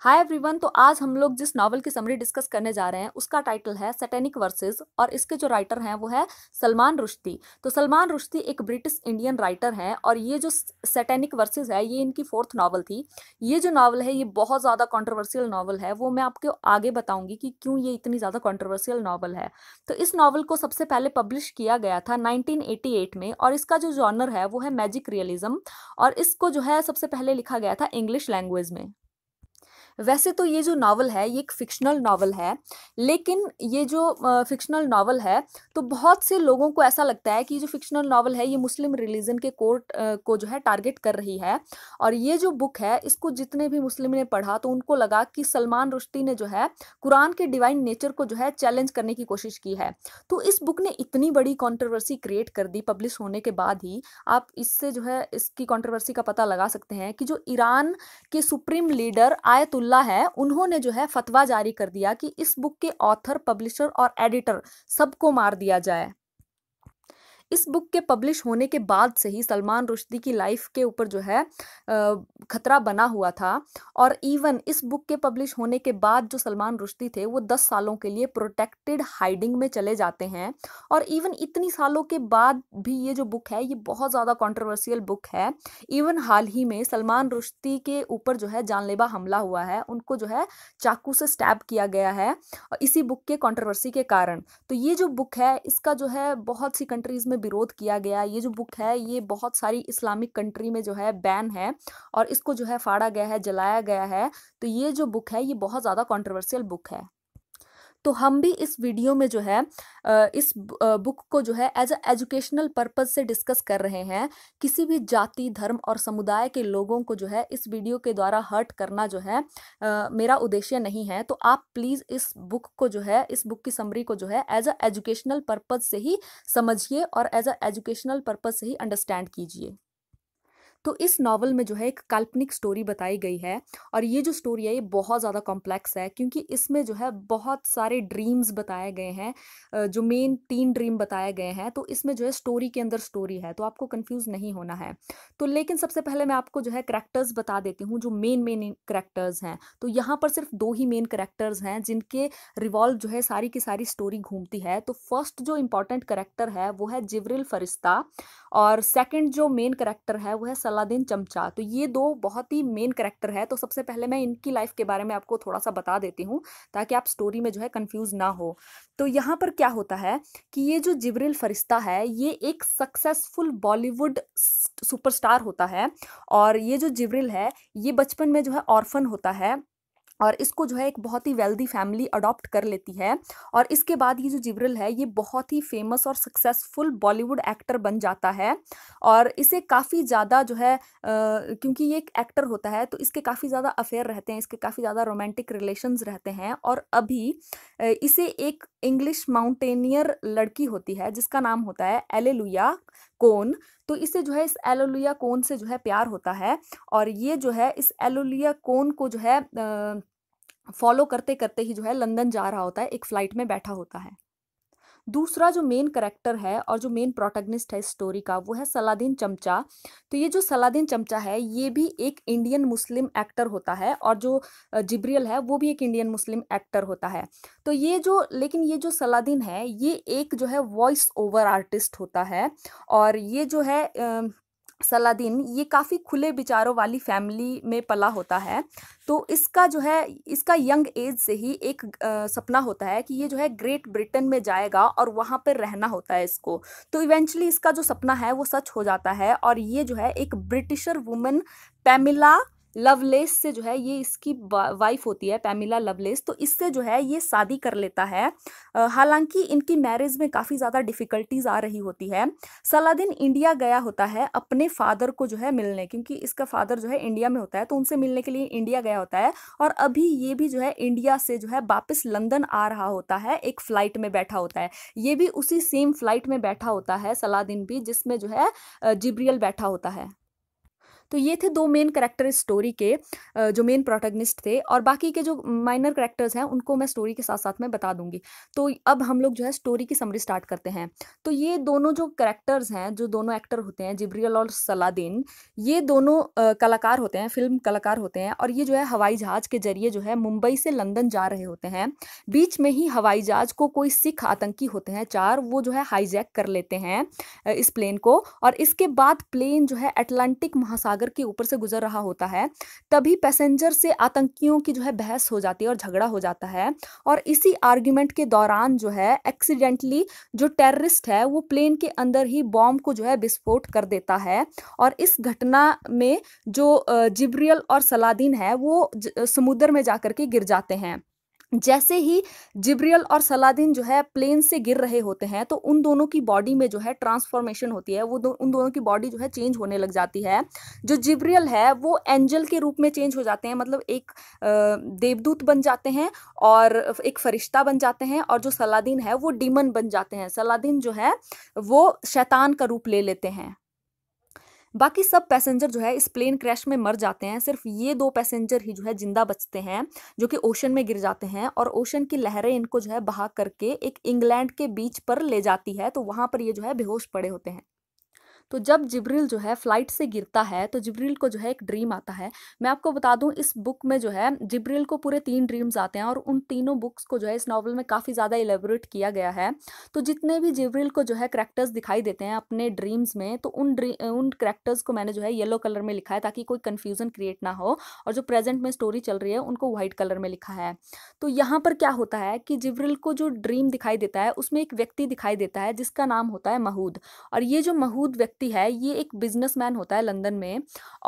hi everyone तो आज हम लोग जिस नावल की समरी डिस्कस करने जा रहे हैं उसका टाइटल है सेटेनिक वर्सेस और इसके जो राइटर हैं वो है सलमान रुश्ती तो सलमान रुश्ती एक ब्रिटिश इंडियन राइटर हैं और ये जो सेटेनिक वर्सेस है ये इनकी फोर्थ नावल थी ये जो नावल है ये बहुत ज़्यादा कॉन्ट्रोवर्सियल नावल है वो मैं आपको आगे बताऊँगी कि क्यों ये इतनी ज़्यादा कॉन्ट्रोवर्सियल नावल है तो इस नावल को सबसे पहले पब्लिश किया गया था नाइनटीन में और इसका जो जॉनर है वो है मैजिक रियलिज्म और इसको जो है सबसे पहले लिखा गया था इंग्लिश लैंग्वेज में वैसे तो ये जो नावल है ये एक फ़िक्शनल नावल है लेकिन ये जो फ़िक्शनल नावल है तो बहुत से लोगों को ऐसा लगता है कि जो फ़िक्शनल नावल है ये मुस्लिम रिलीजन के कोर्ट को जो है टारगेट कर रही है और ये जो बुक है इसको जितने भी मुस्लिम ने पढ़ा तो उनको लगा कि सलमान रुश्ती ने जो है कुरान के डिवाइन नेचर को जो है चैलेंज करने की कोशिश की है तो इस बुक ने इतनी बड़ी कॉन्ट्रोवर्सी क्रिएट कर दी पब्लिश होने के बाद ही आप इससे जो है इसकी कॉन्ट्रोवर्सी का पता लगा सकते हैं कि जो ईरान के सुप्रीम लीडर आयतुल्ला अब्दुल्ला है उन्होंने जो है फतवा जारी कर दिया कि इस बुक के ऑथर पब्लिशर और एडिटर सबको मार दिया जाए इस बुक के पब्लिश होने के बाद से ही सलमान रुश्दी की लाइफ के ऊपर जो है खतरा बना हुआ था और इवन इस बुक के पब्लिश होने के बाद जो सलमान रुश्दी थे वो दस सालों के लिए प्रोटेक्टेड हाइडिंग में चले जाते हैं और इवन इतनी सालों के बाद भी ये जो बुक है ये बहुत ज़्यादा कॉन्ट्रोवर्सियल बुक है इवन हाल ही में सलमान रुश्ती के ऊपर जो है जानलेवा हमला हुआ है उनको जो है चाकू से स्टैब किया गया है इसी बुक के कॉन्ट्रोवर्सी के कारण तो ये जो बुक है इसका जो है बहुत सी कंट्रीज़ में विरोध किया गया ये जो बुक है ये बहुत सारी इस्लामिक कंट्री में जो है बैन है और इसको जो है फाड़ा गया है जलाया गया है तो ये जो बुक है ये बहुत ज़्यादा कॉन्ट्रोवर्सियल बुक है तो हम भी इस वीडियो में जो है इस बुक को जो है एज अ एजुकेशनल पर्पज़ से डिस्कस कर रहे हैं किसी भी जाति धर्म और समुदाय के लोगों को जो है इस वीडियो के द्वारा हर्ट करना जो है मेरा उद्देश्य नहीं है तो आप प्लीज़ इस बुक को जो है इस बुक की समरी को जो है एज अ एजुकेशनल पर्पज़ से ही समझिए और एज अ एजुकेशनल पर्पज़ से ही अंडरस्टैंड कीजिए तो इस नावल में जो है एक काल्पनिक स्टोरी बताई गई है और ये जो स्टोरी है ये बहुत ज़्यादा कॉम्प्लेक्स है क्योंकि इसमें जो है बहुत सारे ड्रीम्स बताए गए हैं जो मेन तीन ड्रीम बताए गए हैं तो इसमें जो है स्टोरी के अंदर स्टोरी है तो आपको कन्फ्यूज़ नहीं होना है तो लेकिन सबसे पहले मैं आपको जो है करेक्टर्स बता देती हूँ जो मेन मेन करेक्टर्स हैं तो यहाँ पर सिर्फ दो ही मेन करेक्टर्स हैं जिनके रिवॉल्व जो है सारी की सारी स्टोरी घूमती है तो फर्स्ट जो इम्पॉर्टेंट करेक्टर है वो है जिवरिल फरिश्ता और सेकेंड जो मेन करेक्टर है वो है सलादीन चमचा तो ये दो बहुत ही मेन करेक्टर है तो सबसे पहले मैं इनकी लाइफ के बारे में आपको थोड़ा सा बता देती हूँ ताकि आप स्टोरी में जो है कन्फ्यूज़ ना हो तो यहाँ पर क्या होता है कि ये जो जिब्रिल फरिश्ता है ये एक सक्सेसफुल बॉलीवुड सुपरस्टार होता है और ये जो जिब्रिल है ये बचपन में जो है ऑर्फन होता है और इसको जो है एक बहुत ही वेल्दी फैमिली अडॉप्ट कर लेती है और इसके बाद ये जो जिब्रल है ये बहुत ही फेमस और सक्सेसफुल बॉलीवुड एक्टर बन जाता है और इसे काफ़ी ज़्यादा जो है आ, क्योंकि ये एक एक्टर होता है तो इसके काफ़ी ज़्यादा अफेयर रहते हैं इसके काफ़ी ज़्यादा रोमांटिक रिलेशंस रहते हैं और अभी इसे एक इंग्लिश माउंटेनियर लड़की होती है जिसका नाम होता है एलेलुया कोन तो इसे जो है इस एलोलिया कोन से जो है प्यार होता है और ये जो है इस एलोलिया कोन को जो है फॉलो करते करते ही जो है लंदन जा रहा होता है एक फ़्लाइट में बैठा होता है दूसरा जो मेन करेक्टर है और जो मेन प्रोटेगनिस्ट है स्टोरी का वो है सलादीन चमचा तो ये जो सलादीन चमचा है ये भी एक इंडियन मुस्लिम एक्टर होता है और जो जिब्रियल है वो भी एक इंडियन मुस्लिम एक्टर होता है तो ये जो लेकिन ये जो सलादीन है ये एक जो है वॉइस ओवर आर्टिस्ट होता है और ये जो है सलादीन ये काफ़ी खुले विचारों वाली फैमिली में पला होता है तो इसका जो है इसका यंग एज से ही एक आ, सपना होता है कि ये जो है ग्रेट ब्रिटेन में जाएगा और वहाँ पर रहना होता है इसको तो इवेंचुअली इसका जो सपना है वो सच हो जाता है और ये जो है एक ब्रिटिशर वुमेन पैमिला लवलेस से जो है ये इसकी वाइफ होती है पैमिला लवलेस तो इससे जो है ये शादी कर लेता है हालांकि इनकी मैरिज में काफ़ी ज़्यादा डिफ़िकल्टीज आ रही होती है सलादिन इंडिया गया होता है अपने फादर को जो है मिलने क्योंकि इसका फादर जो है इंडिया में होता है तो उनसे मिलने के लिए इंडिया गया होता है और अभी ये भी जो है इंडिया से जो है वापस लंदन आ रहा होता है एक फ़्लाइट में बैठा होता है ये भी उसी सेम फ्लाइट में बैठा होता है सलादिन भी जिसमें जो है जिब्रियल बैठा होता है तो ये थे दो मेन करेक्टर इस स्टोरी के जो मेन प्रोटेगनिस्ट थे और बाकी के जो माइनर करेक्टर्स हैं उनको मैं स्टोरी के साथ साथ में बता दूंगी तो अब हम लोग जो है स्टोरी की समरी स्टार्ट करते हैं तो ये दोनों जो करेक्टर्स हैं जो दोनों एक्टर होते हैं जिब्रियल और सलादीन ये दोनों कलाकार होते हैं फिल्म कलाकार होते हैं और ये जो है हवाई जहाज के जरिए जो है मुंबई से लंदन जा रहे होते हैं बीच में ही हवाई जहाज को कोई सिख आतंकी होते हैं चार वो जो है हाईजैक कर लेते हैं इस प्लेन को और इसके बाद प्लेन जो है अटलांटिक महासागर सागर के ऊपर से गुजर रहा होता है तभी पैसेंजर से आतंकियों की जो है बहस हो जाती है और झगड़ा हो जाता है और इसी आर्ग्यूमेंट के दौरान जो है एक्सीडेंटली जो टेररिस्ट है वो प्लेन के अंदर ही बॉम्ब को जो है विस्फोट कर देता है और इस घटना में जो जिब्रियल और सलादीन है वो समुद्र में जाकर के गिर जाते हैं जैसे ही जिब्रियल और सलादीन जो है प्लेन से गिर रहे होते हैं तो उन दोनों की बॉडी में जो है ट्रांसफॉर्मेशन होती है वो दो, उन दोनों की बॉडी जो है चेंज होने लग जाती है जो जिब्रियल है वो एंजल के रूप में चेंज हो जाते हैं मतलब एक देवदूत बन जाते हैं और एक फरिश्ता बन जाते हैं और जो सलादीन है वो डीमन बन जाते हैं सलादीन जो है वो शैतान का रूप ले लेते हैं बाकी सब पैसेंजर जो है इस प्लेन क्रैश में मर जाते हैं सिर्फ ये दो पैसेंजर ही जो है जिंदा बचते हैं जो कि ओशन में गिर जाते हैं और ओशन की लहरें इनको जो है बहा करके एक इंग्लैंड के बीच पर ले जाती है तो वहाँ पर ये जो है बेहोश पड़े होते हैं तो जब जिब्रिल जो है फ्लाइट से गिरता है तो जिब्रिल को जो है एक ड्रीम आता है मैं आपको बता दूं इस बुक में जो है जिब्रिल को पूरे तीन ड्रीम्स आते हैं और उन तीनों बुक्स को जो है इस नॉवल में काफ़ी ज़्यादा एलेबोरेट किया गया है तो जितने भी जिब्रिल को जो है करेक्टर्स दिखाई देते हैं अपने ड्रीम्स में तो उन उन करेक्टर्स को मैंने जो है येलो कलर में लिखा है ताकि कोई कन्फ्यूज़न क्रिएट ना हो और जो प्रेजेंट में स्टोरी चल रही है उनको व्हाइट कलर में लिखा है तो यहाँ पर क्या होता है कि जिब्रिल को जो ड्रीम दिखाई देता है उसमें एक व्यक्ति दिखाई देता है जिसका नाम होता है महूद और ये जो महूद व्यक्ति व्यक्ति है ये एक बिजनेसमैन होता है लंदन में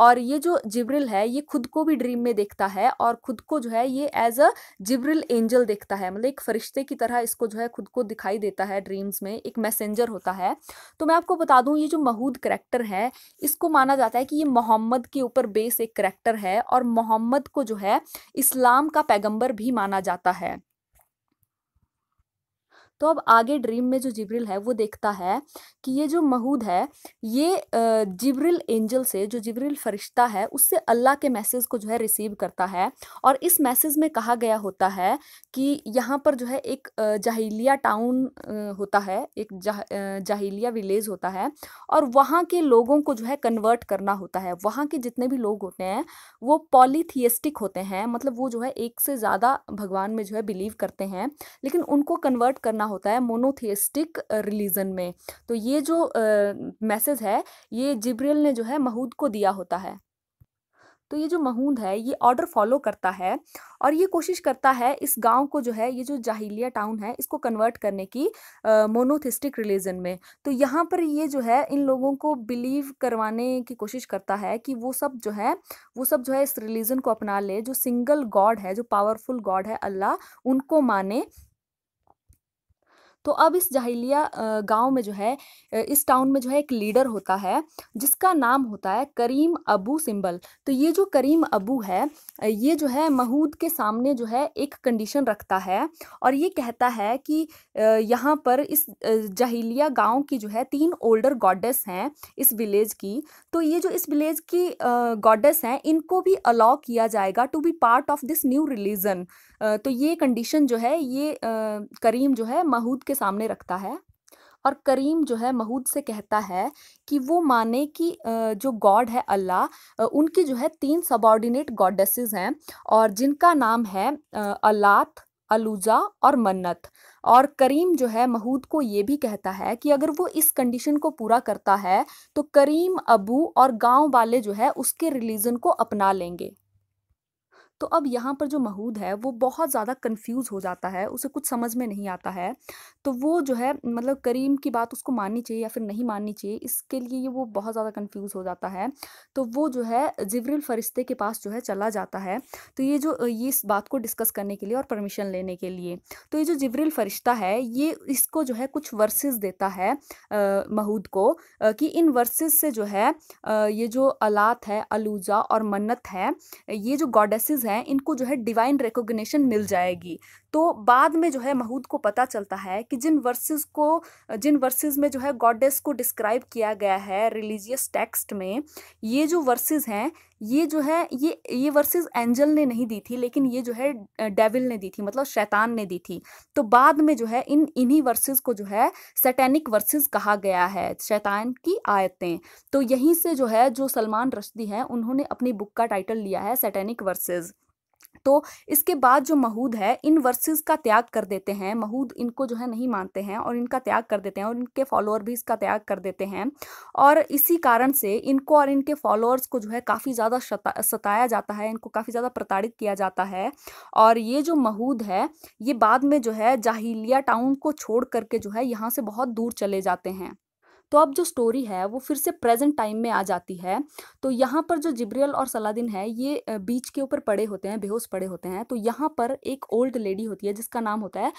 और ये जो जिब्रिल है ये खुद को भी ड्रीम में देखता है और खुद को जो है ये एज अ जिब्रिल एंजल देखता है मतलब एक फरिश्ते की तरह इसको जो है खुद को दिखाई देता है ड्रीम्स में एक मैसेंजर होता है तो मैं आपको बता दूँ ये जो महूद करेक्टर है इसको माना जाता है कि ये मोहम्मद के ऊपर बेस एक करेक्टर है और मोहम्मद को जो है इस्लाम का पैगम्बर भी माना जाता है तो अब आगे ड्रीम में जो जिब्रिल है वो देखता है कि ये जो महूद है ये जिब्रिल एंजल से जो जिब्रिल फरिश्ता है उससे अल्लाह के मैसेज को जो है रिसीव करता है और इस मैसेज में कहा गया होता है कि यहाँ पर जो है एक जाहिलिया टाउन होता है एक जाहिलिया विलेज होता है और वहाँ के लोगों को जो है कन्वर्ट करना होता है वहाँ के जितने भी लोग होते हैं वो पॉलीथियस्टिक होते हैं मतलब वो जो है एक से ज़्यादा भगवान में जो है बिलीव करते हैं लेकिन उनको कन्वर्ट करना होता है मोनोथेस्टिक रिलीजन में तो ये जो मैसेज है ये जिब्रियल ने जो है महूद को दिया होता है तो ये जो महूद है ये ऑर्डर फॉलो करता है और ये कोशिश करता है इस गांव को जो है ये जो जाहिलिया टाउन है इसको कन्वर्ट करने की मोनोथिस्टिक रिलीजन में तो यहाँ पर ये जो है इन लोगों को बिलीव करवाने की कोशिश करता है कि वो सब जो है वो सब जो है इस रिलीजन को अपना ले जो सिंगल गॉड है जो पावरफुल गॉड है अल्लाह उनको माने तो अब इस जहलिया गांव में जो है इस टाउन में जो है एक लीडर होता है जिसका नाम होता है करीम अबू सिंबल तो ये जो करीम अबू है ये जो है महूद के सामने जो है एक कंडीशन रखता है और ये कहता है कि यहाँ पर इस जहलिया गांव की जो है तीन ओल्डर गॉडेस हैं इस विलेज की तो ये जो इस विलेज की गॉडेस हैं इनको भी अलाउ किया जाएगा to be part of this new religion तो ये कंडीशन जो है ये करीम जो है महूद के सामने रखता है और करीम जो है महूद से कहता है कि वो माने कि जो गॉड है अल्लाह उनकी जो है तीन सबॉर्डिनेट गॉडेसेस हैं और जिनका नाम है अलात अलूजा और मन्नत और करीम जो है महूद को ये भी कहता है कि अगर वो इस कंडीशन को पूरा करता है तो करीम अबू और गांव वाले जो है उसके रिलीजन को अपना लेंगे तो अब यहाँ पर जो महूद है वो बहुत ज़्यादा कन्फ्यूज़ हो जाता है उसे कुछ समझ में नहीं आता है तो वो जो है मतलब करीम की बात उसको माननी चाहिए या फिर नहीं माननी चाहिए इसके लिए ये वो बहुत ज़्यादा कन्फ्यूज़ हो जाता है तो वो जो है जिवरिल फरिश्ते के पास जो है चला जाता है तो ये जो ये इस बात को डिस्कस करने के लिए और परमिशन लेने के लिए तो ये जो जिवरिल फरिश्ता है ये इसको जो है कुछ वर्सेस देता है महूद को आ, कि इन वर्सेस से जो है आ, ये जो अलात है अलूजा और मन्नत है ये जो गॉडेसेस हैं इनको जो है डिवाइन रिकोगशन मिल जाएगी तो बाद में जो है महूद को पता चलता है कि जिन वर्सेस को जिन वर्सेस में जो है गॉडेस को डिस्क्राइब किया गया है रिलीजियस टेक्स्ट में ये जो वर्सेस हैं ये जो है ये ये वर्सेस एंजल ने नहीं दी थी लेकिन ये जो है डेविल ने दी थी मतलब शैतान ने दी थी तो बाद में जो है इन इन्हीं वर्सेस को जो है सैटेनिक वर्सेस कहा गया है शैतान की आयतें तो यहीं से जो है जो सलमान रश्दी हैं उन्होंने अपनी बुक का टाइटल लिया है सैटेनिक वर्सेज तो इसके बाद जो महूद है इन वर्सेस का त्याग कर देते हैं महूद इनको जो है नहीं मानते हैं और इनका त्याग कर देते हैं और इनके फॉलोअर भी इसका त्याग कर देते हैं और इसी कारण से इनको और इनके फॉलोअर्स को जो है काफ़ी ज़्यादा सताया जाता है इनको काफ़ी ज़्यादा प्रताड़ित किया जाता है और ये जो महूद है ये बाद में जो है जाहिलिया टाउन को छोड़ करके जो है यहाँ से बहुत दूर चले जाते हैं तो अब जो स्टोरी है वो फिर से प्रेजेंट टाइम में आ जाती है तो यहाँ पर जो जिब्रियल और सलादीन है ये बीच के ऊपर पड़े होते हैं बेहोश पड़े होते हैं तो यहाँ पर एक ओल्ड लेडी होती है जिसका नाम होता है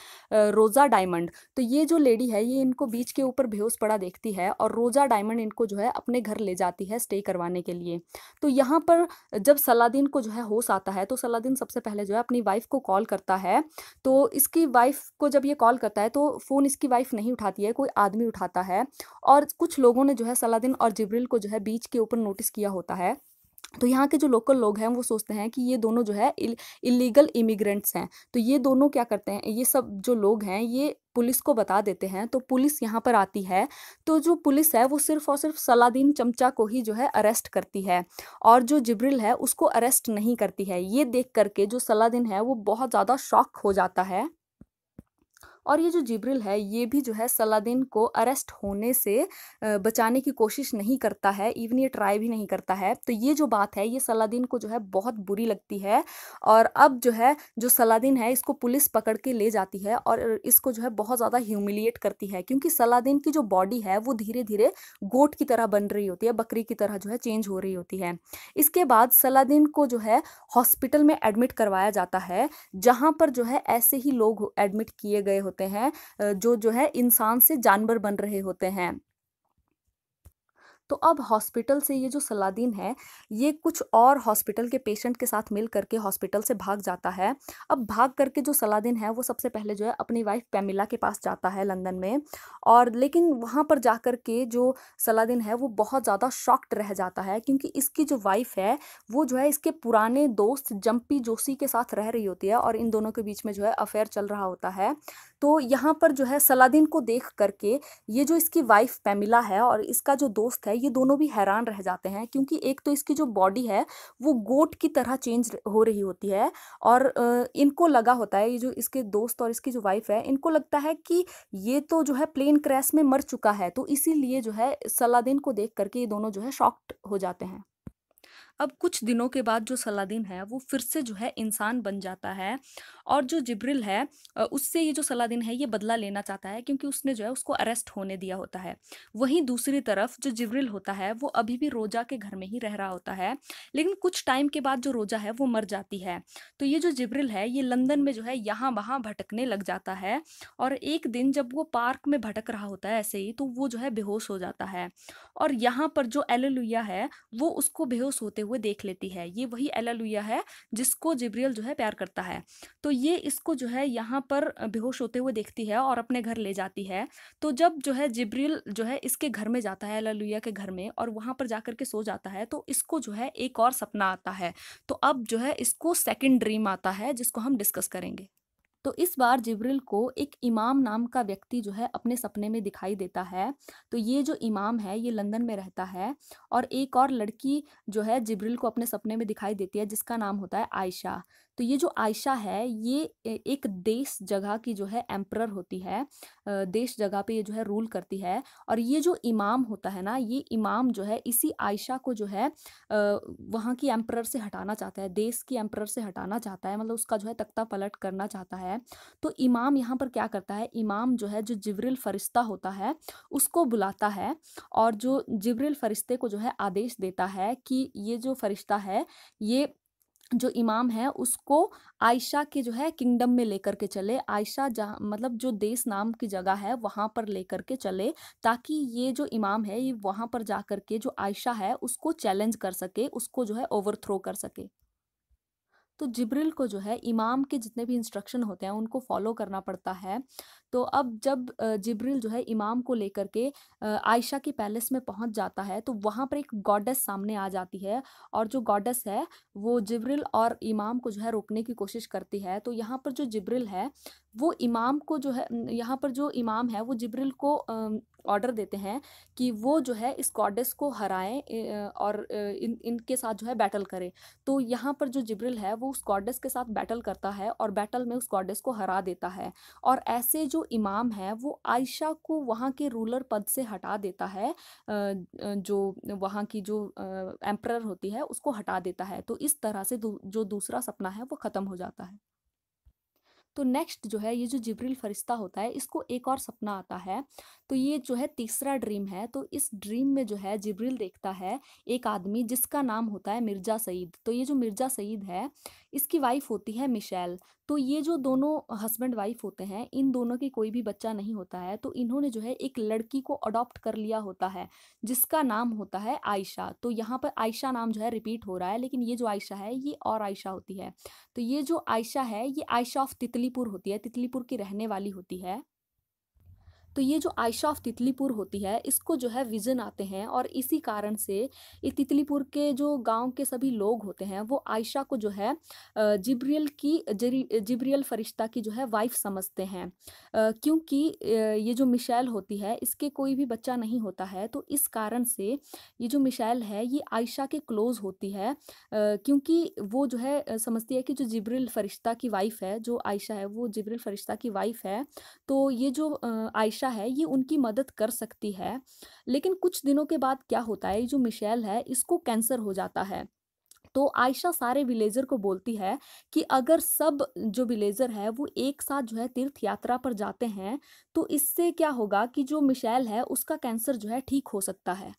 रोज़ा डायमंड तो ये जो लेडी है ये इनको बीच के ऊपर बेहोश पड़ा देखती है और रोज़ा डायमंड इनको जो है अपने घर ले जाती है स्टे करवाने के लिए तो यहाँ पर जब सलादीन को जो है होश आता है तो सलादीन सबसे पहले जो है अपनी वाइफ को कॉल करता है तो इसकी वाइफ को जब ये कॉल करता है तो फ़ोन इसकी वाइफ नहीं उठाती है कोई आदमी उठाता है और और कुछ लोगों ने जो है सलादीन और जिब्रिल को जो है बीच के ऊपर नोटिस किया होता है तो यहाँ के जो लोकल लोग हैं वो सोचते हैं कि ये दोनों जो है इलीगल इमिग्रेंट्स हैं तो ये दोनों क्या करते हैं ये सब जो लोग हैं ये पुलिस को बता देते हैं तो पुलिस यहाँ पर आती है तो जो पुलिस है वो सिर्फ और सिर्फ सलादीन चमचा को ही जो है अरेस्ट करती है और जो जिब्रिल है उसको अरेस्ट नहीं करती है ये देख करके जो सलादीन है वो बहुत ज़्यादा शॉक हो जाता है और ये जो जिब्रिल है ये भी जो है सलादीन को अरेस्ट होने से बचाने की कोशिश नहीं करता है इवन ये ट्राई भी नहीं करता है तो ये जो बात है ये सलादीन को जो है बहुत बुरी लगती है और अब जो है जो सलादीन है इसको पुलिस पकड़ के ले जाती है और इसको जो है बहुत ज़्यादा ह्यूमिलिएट करती है क्योंकि सलादीन की जो बॉडी है वो धीरे धीरे गोट की तरह बन रही होती है बकरी की तरह जो है चेंज हो रही होती है इसके बाद सलादीन को जो है हॉस्पिटल में एडमिट करवाया जाता है जहाँ पर जो है ऐसे ही लोग एडमिट किए गए होते हैं जो जो है इंसान से जानवर बन रहे होते हैं तो अब हॉस्पिटल से ये जो सलादीन है ये कुछ और हॉस्पिटल के पेशेंट के साथ मिल करके हॉस्पिटल से भाग जाता है अब भाग करके जो सलादीन है वो सबसे पहले जो है अपनी वाइफ पैमिला के पास जाता है लंदन में और लेकिन वहाँ पर जा कर के जो सलादीन है वो बहुत ज़्यादा शॉक्ड रह जाता है क्योंकि इसकी जो वाइफ है वो जो है इसके पुराने दोस्त जम्पी जोशी के साथ रह रही होती है और इन दोनों के बीच में जो है अफेयर चल रहा होता है तो यहाँ पर जो है सलादीन को देख करके ये जो इसकी वाइफ पैमिला है और इसका जो दोस्त है ये दोनों भी हैरान रह जाते हैं क्योंकि एक तो इसकी जो बॉडी है वो गोट की तरह चेंज हो रही होती है और इनको लगा होता है ये जो इसके दोस्त और इसकी जो वाइफ है इनको लगता है कि ये तो जो है प्लेन क्रैश में मर चुका है तो इसीलिए जो है सलादीन को देख करके ये दोनों जो है शॉक्ड हो जाते हैं अब कुछ दिनों के बाद जो सलादीन है वो फिर से जो है इंसान बन जाता है और जो जिब्रिल है उससे ये जो सलादीन है ये बदला लेना चाहता है क्योंकि उसने जो है उसको अरेस्ट होने दिया होता है वहीं दूसरी तरफ जो जिब्रिल होता है वो अभी भी रोजा के घर में ही रह रहा होता है लेकिन कुछ टाइम के बाद जो रोजा है वो मर जाती है तो ये जो जिब्रिल है ये लंदन में जो है यहाँ वहाँ भटकने लग जाता है और एक दिन जब वो पार्क में भटक रहा होता है ऐसे ही तो वो जो है बेहोश हो जाता है और यहाँ पर जो एलुया है वो उसको बेहोश होते हुए देख लेती है ये वही एलुया है जिसको जिब्रियल जो है प्यार करता है तो ये इसको जो है यहाँ पर बेहोश होते हुए देखती है और अपने घर ले जाती है तो जब जो है जिब्रिल जो है इसके घर में जाता है ललुया के घर में और वहाँ पर जाकर के सो जाता है तो इसको जो है एक और सपना आता है तो अब जो है इसको सेकेंड ड्रीम आता है जिसको हम डिस्कस करेंगे तो इस बार जिब्रिल को एक इमाम नाम का व्यक्ति जो है अपने सपने में दिखाई देता है तो ये जो इमाम है ये लंदन में रहता है और एक और लड़की जो है जिब्रिल को अपने सपने में दिखाई देती है जिसका नाम होता है आयशा तो ये जो आयशा है ये एक देश जगह की जो है एम्प्रर होती है देश जगह पे ये जो है रूल करती है और ये जो इमाम होता है ना ये इमाम जो है इसी आयशा को जो है वहाँ की एम्प्रर से हटाना चाहता है देश की एम्प्रर से हटाना चाहता है मतलब उसका जो है तख्ता पलट करना चाहता है तो इमाम यहाँ पर क्या करता है इमाम जो है जो जिब्रिल फरिश्ता होता है उसको बुलाता है और जो जिब्रिल फरिश्ते को जो है आदेश देता है कि ये जो फरिश्ता है ये जो इमाम है उसको आयशा के जो है किंगडम में लेकर के चले आयशा जहाँ मतलब जो देश नाम की जगह है वहाँ पर लेकर के चले ताकि ये जो इमाम है ये वहाँ पर जा कर के जो आयशा है उसको चैलेंज कर सके उसको जो है ओवरथ्रो कर सके तो जिब्रिल को जो है इमाम के जितने भी इंस्ट्रक्शन होते हैं उनको फॉलो करना पड़ता है तो अब जब जिब्रिल जो है इमाम को लेकर के आयशा के पैलेस में पहुंच जाता है तो वहाँ पर एक गॉडेस सामने आ जाती है और जो गॉडेस है वो जिब्रिल और इमाम को जो है रोकने की कोशिश करती है तो यहाँ पर जो जिब्रिल है वो इमाम को जो है यहाँ पर जो इमाम है वो जिब्रिल को ऑर्डर देते हैं कि वो जो है इस गॉडेस को हराएं और इन इनके साथ जो है बैटल करें तो यहाँ पर जो जिब्रिल है वो उस गॉडेस के साथ बैटल करता है और बैटल में उस गॉडेस को हरा देता है और ऐसे जो इमाम है वो आयशा को वहाँ के रूलर पद से हटा देता है जो वहाँ की जो एम्प्रर होती है उसको हटा देता है तो इस तरह से जो दूसरा सपना है वो ख़त्म हो जाता है तो नेक्स्ट जो है ये जो जिब्रिल फरिश्ता होता है इसको एक और सपना आता है तो ये जो है तीसरा ड्रीम है तो इस ड्रीम में जो है जिब्रिल देखता है एक आदमी जिसका नाम होता है मिर्जा सईद तो ये जो मिर्जा सईद है इसकी वाइफ होती है मिशेल तो ये जो दोनों हस्बैंड वाइफ होते हैं इन दोनों के कोई भी बच्चा नहीं होता है तो इन्होंने जो है एक लड़की को अडॉप्ट कर लिया होता है जिसका नाम होता है आयशा तो यहाँ पर आयशा नाम जो है रिपीट हो रहा है लेकिन ये जो आयशा है ये और आयशा होती है तो ये जो आयशा है ये आयशा ऑफ तितली तितलीपुर होती है तितलीपुर की रहने वाली होती है तो ये जो आयशा ऑफ तितलीपुर होती है इसको जो है विजन आते हैं और इसी कारण से ये तितलीपुर के जो गांव के सभी लोग होते हैं वो आयशा को जो है जिब्रियल की जिब्रियल फरिश्ता की जो है वाइफ समझते हैं क्योंकि ये जो मिशैल होती है इसके कोई भी बच्चा नहीं होता है तो इस कारण से ये जो मिशैल है ये आयशा के क्लोज़ होती है क्योंकि वो जो है समझती है कि जो जिब्रियल फरिश्ता की वाइफ है जो आयशा है वो जिब्रियल फरिश्ता की वाइफ है तो ये जो आयशा आशा है ये उनकी मदद कर सकती है लेकिन कुछ दिनों के बाद क्या होता है जो मिशेल है इसको कैंसर हो जाता है तो आयशा सारे विलेजर को बोलती है कि अगर सब जो विलेजर है वो एक साथ जो है तीर्थ यात्रा पर जाते हैं तो इससे क्या होगा कि जो मिशेल है उसका कैंसर जो है ठीक हो सकता है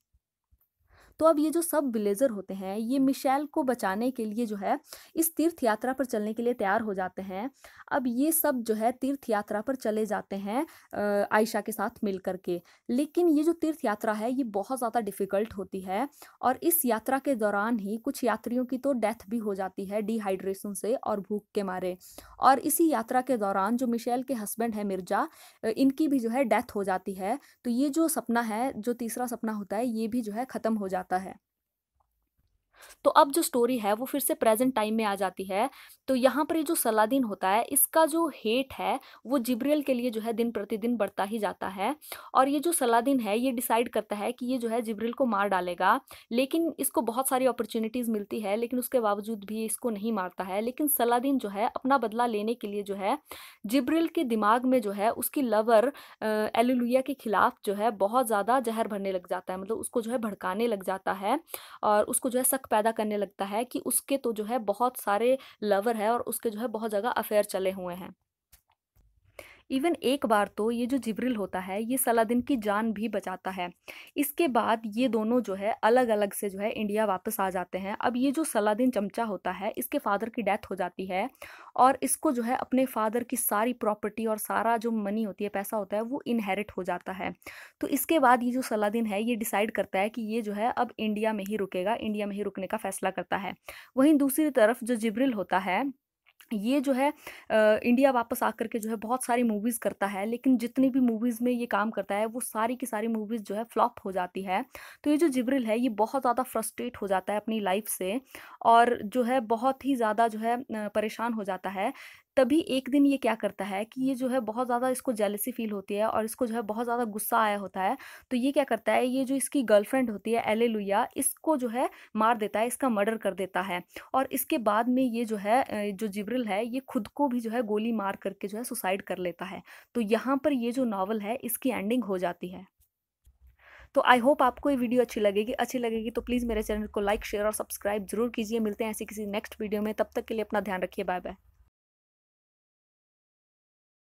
तो अब ये जो सब विलेजर होते हैं ये मिशेल को बचाने के लिए जो है इस तीर्थ यात्रा पर चलने के लिए तैयार हो जाते हैं अब ये सब जो है तीर्थ यात्रा पर चले जाते हैं आयशा के साथ मिल के लेकिन ये जो तीर्थ यात्रा है ये बहुत ज़्यादा डिफ़िकल्ट होती है और इस यात्रा के दौरान ही कुछ यात्रियों की तो डेथ भी हो जाती है डिहाइड्रेशन से और भूख के मारे और इसी यात्रा के दौरान जो मिशेल के हस्बैंड है मिर्जा इनकी भी जो है डेथ हो जाती है तो ये जो सपना है जो तीसरा सपना होता है ये भी जो है ख़त्म हो जाता है है तो अब जो स्टोरी है वो फिर से प्रेजेंट टाइम में आ जाती है तो यहाँ पर ये जो सलादीन होता है इसका जो हेट है वो जिब्रियल के लिए जो है दिन प्रतिदिन बढ़ता ही जाता है और ये जो सलादीन है ये डिसाइड करता है कि ये जो है जिब्रिल को मार डालेगा लेकिन इसको बहुत सारी अपॉर्चुनिटीज़ मिलती है लेकिन उसके बावजूद भी इसको नहीं मारता है लेकिन सलादीन जो है अपना बदला लेने के लिए जो है जिब्रिल के दिमाग में जो है उसकी लवर एलुलिया के खिलाफ जो है बहुत ज़्यादा जहर भरने लग जाता है मतलब उसको जो है भड़काने लग जाता है और उसको जो है सख्त पैदा करने लगता है कि उसके तो जो है बहुत सारे लवर है और उसके जो है बहुत जगह अफेयर चले हुए हैं इवन एक बार तो ये जो जिब्रिल होता है ये सलादिन की जान भी बचाता है इसके बाद ये दोनों जो है अलग अलग से जो है इंडिया वापस आ जाते हैं अब ये जो सलादिन चमचा होता है इसके फादर की डेथ हो जाती है और इसको जो है अपने फादर की सारी प्रॉपर्टी और सारा जो मनी होती है पैसा होता है वो इनहेरिट हो जाता है तो इसके बाद ये जो सलादिन है ये डिसाइड करता है कि ये जो है अब इंडिया में ही रुकेगा इंडिया में ही रुकने का फैसला करता है वहीं दूसरी तरफ जो जिब्रिल होता है ये जो है इंडिया वापस आकर के जो है बहुत सारी मूवीज़ करता है लेकिन जितनी भी मूवीज़ में ये काम करता है वो सारी की सारी मूवीज़ जो है फ्लॉप हो जाती है तो ये जो जिब्रिल है ये बहुत ज़्यादा फ्रस्ट्रेट हो जाता है अपनी लाइफ से और जो है बहुत ही ज़्यादा जो है परेशान हो जाता है तभी एक दिन ये क्या करता है कि ये जो है बहुत ज़्यादा इसको जेलसी फील होती है और इसको जो है बहुत ज़्यादा गुस्सा आया होता है तो ये क्या करता है ये जो इसकी गर्लफ्रेंड होती है एले लुया इसको जो है मार देता है इसका मर्डर कर देता है और इसके बाद में ये जो है जो जिब्रिल है ये खुद को भी जो है गोली मार करके जो है सुसाइड कर लेता है तो यहाँ पर ये जो नावल है इसकी एंडिंग हो जाती है तो आई होप आपको ये वीडियो अच्छी लगेगी अच्छी लगेगी तो प्लीज़ मेरे चैनल को लाइक शेयर और सब्सक्राइब जरूर कीजिए मिलते हैं ऐसी किसी नेक्स्ट वीडियो में तब तक के लिए अपना ध्यान रखिए बाय बाय